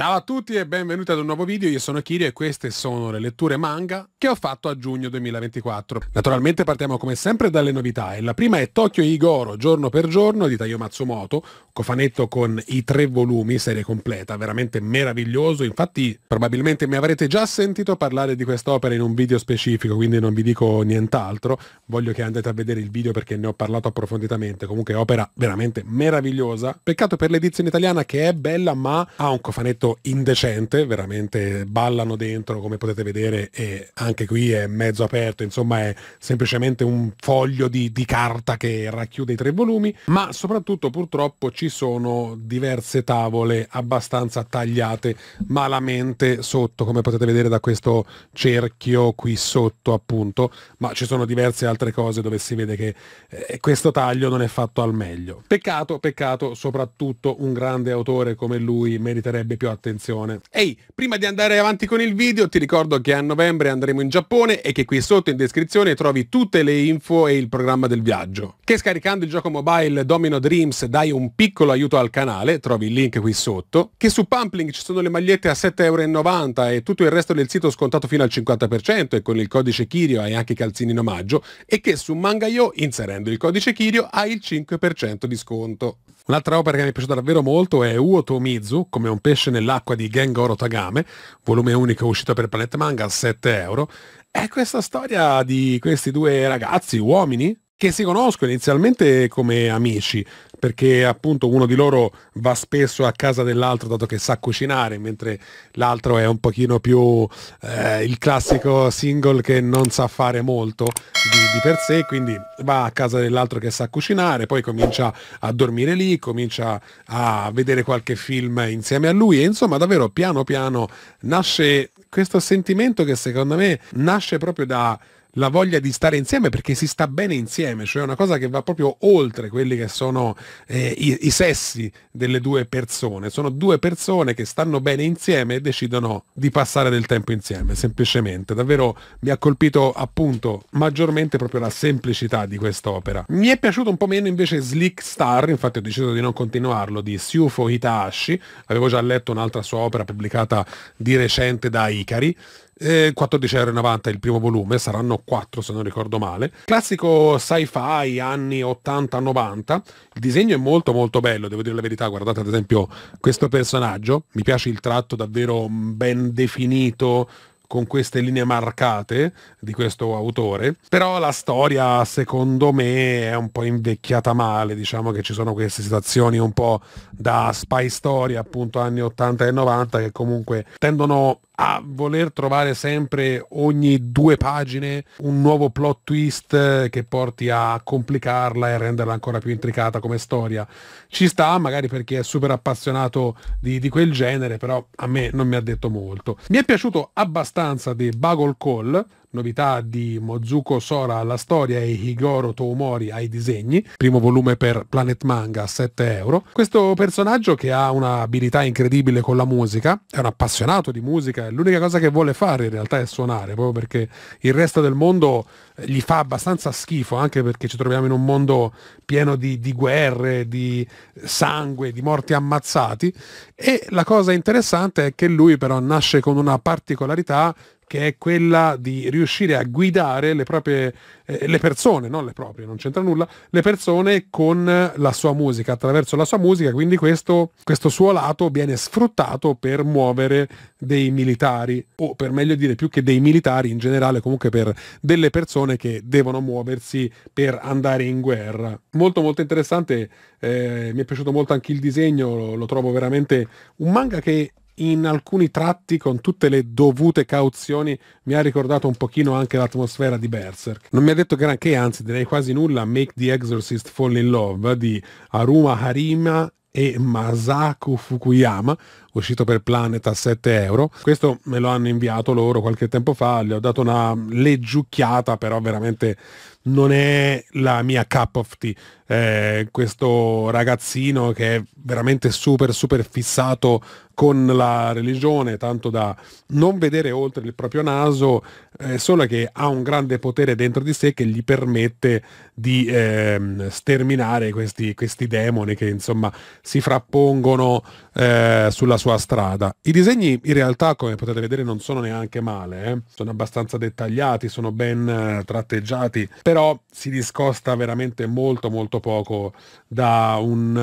Ciao a tutti e benvenuti ad un nuovo video, io sono Kirio e queste sono le letture manga che ho fatto a giugno 2024. Naturalmente partiamo come sempre dalle novità e la prima è Tokyo Igoro, giorno per giorno di Taio Matsumoto, cofanetto con i tre volumi, serie completa, veramente meraviglioso, infatti probabilmente mi avrete già sentito parlare di quest'opera in un video specifico, quindi non vi dico nient'altro, voglio che andate a vedere il video perché ne ho parlato approfonditamente, comunque opera veramente meravigliosa, peccato per l'edizione italiana che è bella ma ha un cofanetto indecente, veramente ballano dentro come potete vedere e anche qui è mezzo aperto, insomma è semplicemente un foglio di, di carta che racchiude i tre volumi, ma soprattutto purtroppo ci sono diverse tavole abbastanza tagliate malamente sotto, come potete vedere da questo cerchio qui sotto appunto, ma ci sono diverse altre cose dove si vede che eh, questo taglio non è fatto al meglio. Peccato, peccato, soprattutto un grande autore come lui meriterebbe più attenzione attenzione. Ehi, prima di andare avanti con il video ti ricordo che a novembre andremo in Giappone e che qui sotto in descrizione trovi tutte le info e il programma del viaggio. Che scaricando il gioco mobile Domino Dreams dai un piccolo aiuto al canale, trovi il link qui sotto. Che su Pumpling ci sono le magliette a 7,90€ e tutto il resto del sito scontato fino al 50% e con il codice Kirio hai anche i calzini in omaggio. E che su Mangaio inserendo il codice Kirio hai il 5% di sconto. Un'altra opera che mi è piaciuta davvero molto è Uoto Mizu, come un pesce nell'acqua di Gengoro Tagame, volume unico uscito per Planet Manga a 7 euro. È questa storia di questi due ragazzi, uomini, che si conoscono inizialmente come amici, perché appunto uno di loro va spesso a casa dell'altro dato che sa cucinare, mentre l'altro è un pochino più eh, il classico single che non sa fare molto di, di per sé, quindi va a casa dell'altro che sa cucinare, poi comincia a dormire lì, comincia a vedere qualche film insieme a lui e insomma davvero piano piano nasce questo sentimento che secondo me nasce proprio da la voglia di stare insieme perché si sta bene insieme, cioè è una cosa che va proprio oltre quelli che sono eh, i, i, sessi delle due persone. Sono due persone che stanno bene insieme e decidono di passare del tempo insieme, semplicemente. Davvero mi ha colpito appunto maggiormente proprio la semplicità di quest'opera. Mi è piaciuto un po' meno invece Slick Star, infatti ho deciso di non continuarlo, di Siufo Hitashi. Avevo già letto un'altra sua opera pubblicata di recente da Ikari eh, euro il primo volume, saranno 4 se non ricordo male. Classico sci-fi anni 80-90, il disegno è molto molto bello, devo dire la verità, guardate ad esempio questo personaggio, mi piace il tratto davvero mm, ben definito, con queste linee marcate di questo autore, però la storia secondo me è un po' invecchiata male, diciamo che ci sono queste situazioni un po' da spy story appunto anni 80 e 90 che comunque tendono a voler trovare sempre ogni due pagine un nuovo plot twist eh, che porti a complicarla e renderla ancora più intricata come storia. Ci sta magari per chi è super appassionato di, di quel genere, però a me non mi ha detto molto. Mi è piaciuto abbastanza di Bugle Call, novità di Mozuko Sora alla storia e Higoro Tomori ai disegni, primo volume per Planet Manga a 7 euro. Questo personaggio che ha un'abilità incredibile con la musica, è un appassionato di musica, l'unica cosa che vuole fare in realtà è suonare, proprio perché il resto del mondo eh, gli fa abbastanza schifo, anche perché ci troviamo in un mondo pieno di, di guerre, di sangue, di morti ammazzati. E la cosa interessante è che lui però nasce con una particolarità che è quella di riuscire a guidare le proprie, eh, le persone, non le proprie, non c'entra nulla, le persone con la sua musica, attraverso la sua musica, quindi questo, questo suo lato viene sfruttato per muovere dei militari, o per meglio dire più che dei militari in generale, comunque per delle persone che devono muoversi per andare in guerra. Molto molto interessante, eh, mi è piaciuto molto anche il disegno, lo, lo trovo veramente un manga che in alcuni tratti con tutte le dovute cauzioni mi ha ricordato un pochino anche l'atmosfera di Berserk. Non mi ha detto granché, anzi direi quasi nulla, Make the Exorcist Fall in Love di Aruma Harima e Masaku Fukuyama, uscito per Planet a 7 euro. Questo me lo hanno inviato loro qualche tempo fa, gli ho dato una leggiucchiata, però veramente non è la mia cup of tea eh, questo ragazzino che è veramente super super fissato con la religione, tanto da non vedere oltre il proprio naso, eh, solo che ha un grande potere dentro di sé che gli permette di eh, sterminare questi, questi, demoni che insomma si frappongono eh, sulla sua strada. I disegni in realtà, come potete vedere, non sono neanche male, eh. sono abbastanza dettagliati, sono ben eh, tratteggiati, però si discosta veramente molto molto poco da un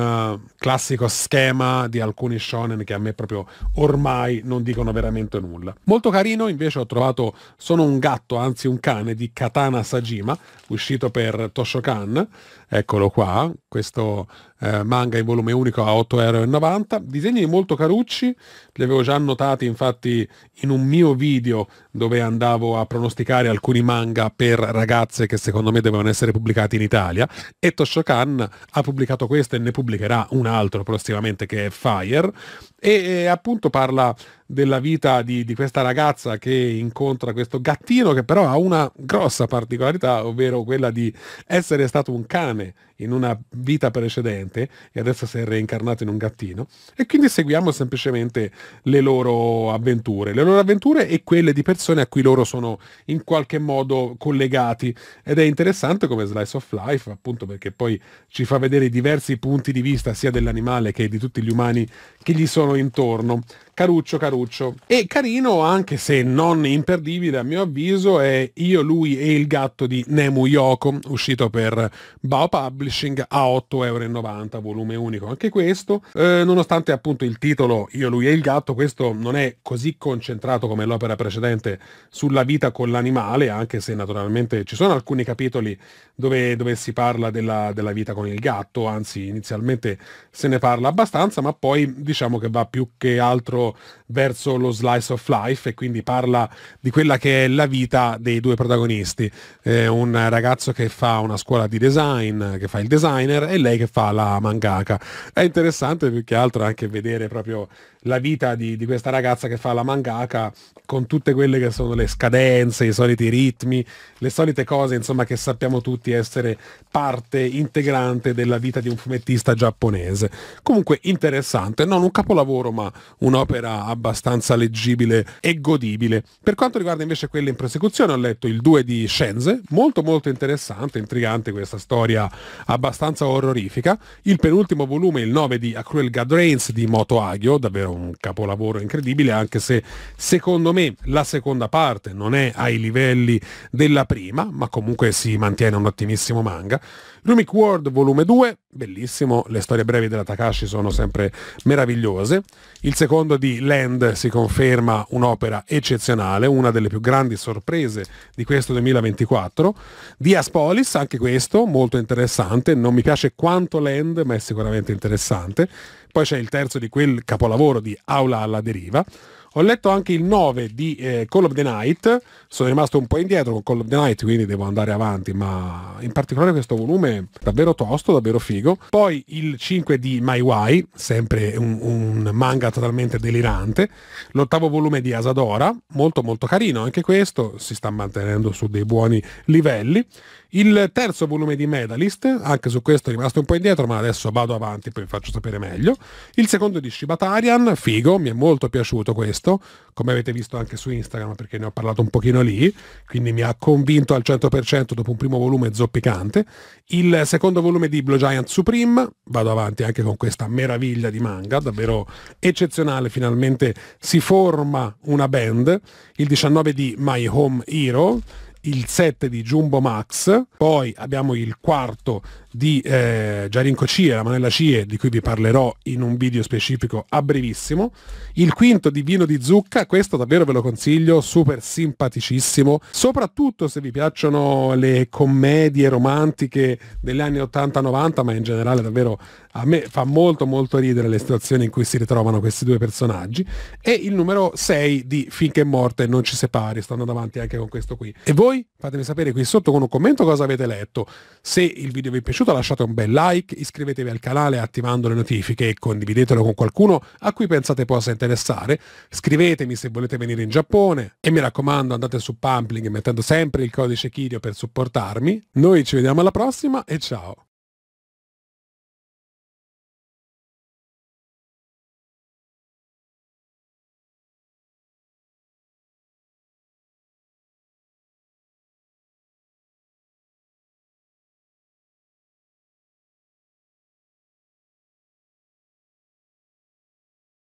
eh, classico schema di alcuni shonen che a me proprio ormai non dicono veramente nulla. Molto carino invece ho trovato Sono un gatto, anzi un cane di Katana Sajima, uscito per Toshokan, eccolo qua, questo eh, manga in volume unico a 8,90 euro. Disegni molto carucci, li avevo già notati infatti in un mio video dove andavo a pronosticare alcuni manga per ragazze che secondo me dovevano essere pubblicati in Italia e Toshokan ha pubblicato questo e ne pubblicherà un altro prossimamente che è Fire e, e appunto parla della vita di, di, questa ragazza che incontra questo gattino che però ha una grossa particolarità, ovvero quella di essere stato un cane in una vita precedente e adesso si è reincarnato in un gattino e quindi seguiamo semplicemente le loro avventure, le loro avventure e quelle di persone a cui loro sono in qualche modo collegati ed è interessante come slice of life appunto perché poi ci fa vedere i diversi punti di vista sia dell'animale che di tutti gli umani che gli sono intorno. Caruccio Caruccio. E carino, anche se non imperdibile a mio avviso, è Io, lui e il gatto di Nemu Yoko, uscito per Bao Publishing a 8,90 euro, volume unico anche questo. Eh, nonostante appunto il titolo Io, lui e il gatto, questo non è così concentrato come l'opera precedente sulla vita con l'animale, anche se naturalmente ci sono alcuni capitoli dove, dove si parla della, della vita con il gatto, anzi inizialmente se ne parla abbastanza, ma poi diciamo che va più che altro verso, lo slice of life e quindi parla di quella che è la vita dei due protagonisti. Eh, un ragazzo che fa una scuola di design, che fa il designer e lei che fa la mangaka. È interessante più che altro anche vedere proprio la vita di, di, questa ragazza che fa la mangaka con tutte quelle che sono le scadenze, i soliti ritmi, le solite cose insomma che sappiamo tutti essere parte integrante della vita di un fumettista giapponese. Comunque interessante, non un capolavoro ma un'opera abbastanza leggibile e godibile. Per quanto riguarda invece quelle in prosecuzione ho letto il 2 di Shenze, molto molto interessante, intrigante questa storia abbastanza orrorifica, il penultimo volume, il 9 di A Cruel God Rains di Moto Agio, davvero un capolavoro incredibile, anche se secondo me la seconda parte non è ai livelli della prima, ma comunque si mantiene un ottimissimo manga. Lumic World volume 2, bellissimo, le storie brevi della Takashi sono sempre meravigliose. Il secondo di Land si conferma un'opera eccezionale, una delle più grandi sorprese di questo 2024. Diaspolis, anche questo, molto interessante, non mi piace quanto Land, ma è sicuramente interessante poi c'è il terzo di quel capolavoro di Aula alla deriva, ho letto anche il 9 di eh, Call of the Night, sono rimasto un po' indietro con Call of the Night, quindi devo andare avanti, ma in particolare questo volume è davvero tosto, davvero figo. Poi il 5 di My Why, sempre un, un manga totalmente delirante. L'ottavo volume di Asadora, molto molto carino anche questo, si sta mantenendo su dei buoni livelli. Il terzo volume di Medalist, anche su questo è rimasto un po' indietro, ma adesso vado avanti, poi vi faccio sapere meglio. Il secondo di Shibatarian, figo, mi è molto piaciuto questo questo, come avete visto anche su Instagram perché ne ho parlato un pochino lì, quindi mi ha convinto al 100% dopo un primo volume zoppicante. Il secondo volume di Blue Giant Supreme, vado avanti anche con questa meraviglia di manga, davvero eccezionale, finalmente si forma una band. Il 19 di My Home Hero il 7 di Jumbo Max, poi abbiamo il quarto di eh, Giarinco Cie, la Manella Cie, di cui vi parlerò in un video specifico a brevissimo, il quinto di Vino di Zucca, questo davvero ve lo consiglio, super simpaticissimo, soprattutto se vi piacciono le commedie romantiche degli anni 80-90, ma in generale davvero a me fa molto molto ridere le situazioni in cui si ritrovano questi due personaggi, e il numero 6 di Finché è morte non ci separi, stanno davanti anche con questo qui. E voi voi? Fatemi sapere qui sotto con un commento cosa avete letto. Se il video vi è piaciuto lasciate un bel like, iscrivetevi al canale attivando le notifiche e condividetelo con qualcuno a cui pensate possa interessare. Scrivetemi se volete venire in Giappone e mi raccomando andate su Pumpling mettendo sempre il codice Kirio per supportarmi. Noi ci vediamo alla prossima e ciao!